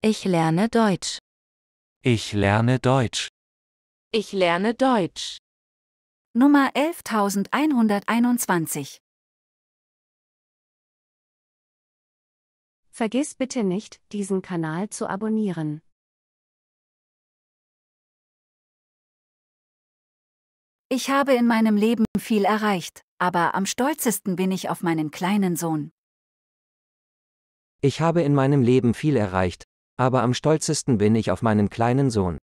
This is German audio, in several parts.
Ich lerne Deutsch. Ich lerne Deutsch. Ich lerne Deutsch. Nummer 11121. Vergiss bitte nicht, diesen Kanal zu abonnieren. Ich habe in meinem Leben viel erreicht, aber am stolzesten bin ich auf meinen kleinen Sohn. Ich habe in meinem Leben viel erreicht, aber am stolzesten bin ich auf meinen kleinen Sohn.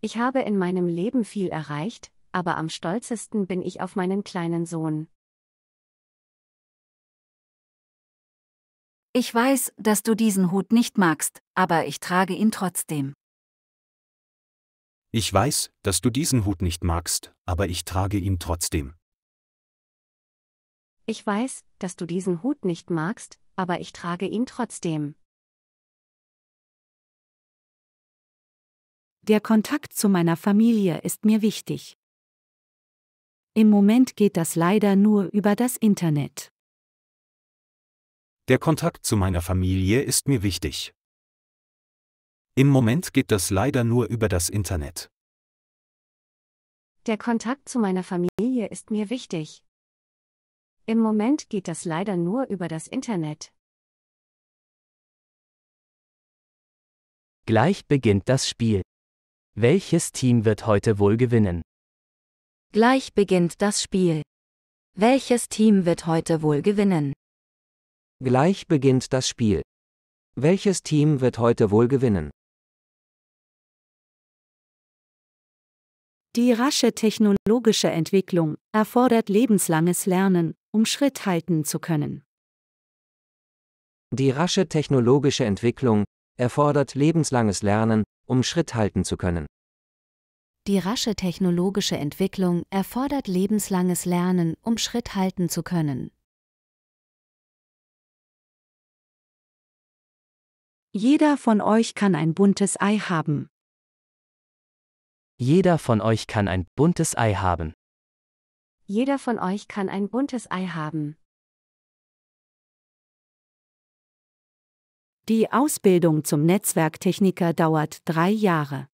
Ich habe in meinem Leben viel erreicht, aber am stolzesten bin ich auf meinen kleinen Sohn. Ich weiß, dass du diesen Hut nicht magst, aber ich trage ihn trotzdem. Ich weiß, dass du diesen Hut nicht magst, aber ich trage ihn trotzdem. Ich weiß, dass du diesen Hut nicht magst, aber ich trage ihn trotzdem. Der Kontakt zu meiner Familie ist mir wichtig. Im Moment geht das leider nur über das Internet. Der Kontakt zu meiner Familie ist mir wichtig. Im Moment geht das leider nur über das Internet. Der Kontakt zu meiner Familie ist mir wichtig. Im Moment geht das leider nur über das Internet. Gleich beginnt das Spiel. Welches Team wird heute wohl gewinnen? Gleich beginnt das Spiel. Welches Team wird heute wohl gewinnen? Gleich beginnt das Spiel. Welches Team wird heute wohl gewinnen? Die rasche technologische Entwicklung erfordert lebenslanges Lernen, um Schritt halten zu können. Die rasche technologische Entwicklung erfordert lebenslanges Lernen, um Schritt halten zu können. Die rasche technologische Entwicklung erfordert lebenslanges Lernen, um Schritt halten zu können. Jeder von euch kann ein buntes Ei haben. Jeder von euch kann ein buntes Ei haben. Jeder von euch kann ein buntes Ei haben. Die Ausbildung zum Netzwerktechniker dauert drei Jahre.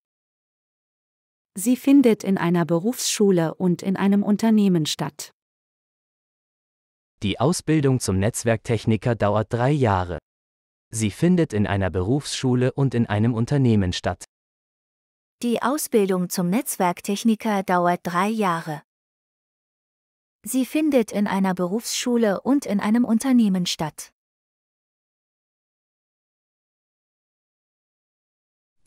Sie findet in einer Berufsschule und in einem Unternehmen statt. Die Ausbildung zum Netzwerktechniker dauert drei Jahre. Sie findet in einer Berufsschule und in einem Unternehmen statt. Die Ausbildung zum Netzwerktechniker dauert drei Jahre. Sie findet in einer Berufsschule und in einem Unternehmen statt.